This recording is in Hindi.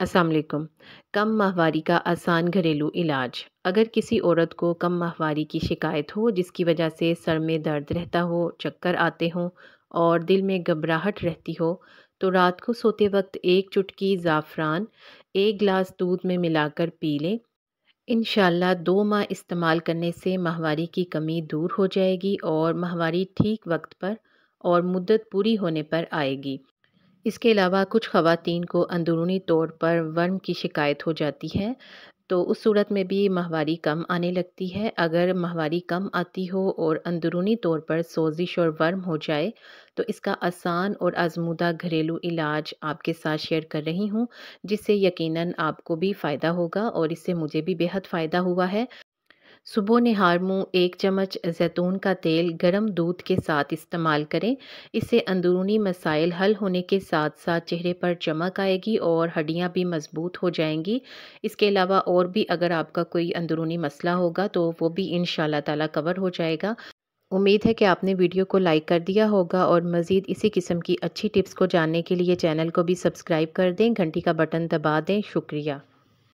असलकम कम माहवारी का आसान घरेलू इलाज अगर किसी औरत को कम माहवारी की शिकायत हो जिसकी वजह से सर में दर्द रहता हो चक्कर आते हों और दिल में घबराहट रहती हो तो रात को सोते वक्त एक चुटकी ज़ाफ़रान एक गिलास दूध में मिलाकर पी लें इन दो माह इस्तेमाल करने से माहवारी की कमी दूर हो जाएगी और माहवारी ठीक वक्त पर और मुद्दत पूरी होने पर आएगी इसके अलावा कुछ ख़वातीन को अंदरूनी तौर पर वर्म की शिकायत हो जाती है तो उस सूरत में भी माहवारी कम आने लगती है अगर माहवारी कम आती हो और अंदरूनी तौर पर सोजिश और वर्म हो जाए तो इसका आसान और आजमूदा घरेलू इलाज आपके साथ शेयर कर रही हूँ जिससे यकीनन आपको भी फ़ायदा होगा और इससे मुझे भी बेहद फ़ायदा हुआ है सुबह नहार मुँह एक चम्मच जैतून का तेल गर्म दूध के साथ इस्तेमाल करें इससे अंदरूनी मसाइल हल होने के साथ साथ चेहरे पर चमक आएगी और हड्डियाँ भी मजबूत हो जाएंगी इसके अलावा और भी अगर आपका कोई अंदरूनी मसला होगा तो वो भी इन ताला कवर हो जाएगा उम्मीद है कि आपने वीडियो को लाइक कर दिया होगा और मज़ीद इसी किस्म की अच्छी टिप्स को जानने के लिए चैनल को भी सब्सक्राइब कर दें घंटी का बटन दबा दें शुक्रिया